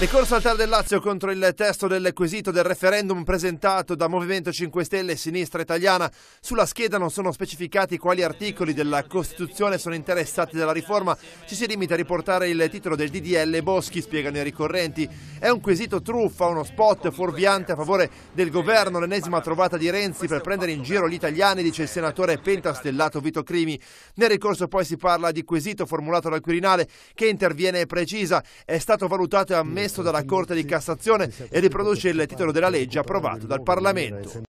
Ricorso al TAR del Lazio contro il testo del quesito del referendum presentato da Movimento 5 Stelle e Sinistra Italiana. Sulla scheda non sono specificati quali articoli della Costituzione sono interessati dalla riforma. Ci si limita a riportare il titolo del DDL Boschi, spiegano i ricorrenti. È un quesito truffa, uno spot fuorviante a favore del governo, l'ennesima trovata di Renzi per prendere in giro gli italiani, dice il senatore pentastellato Vito Crimi. Nel ricorso poi si parla di quesito formulato dal Quirinale che interviene precisa. È stato valutato e ammesso emesso dalla Corte di Cassazione e riproduce il titolo della legge approvato dal Parlamento.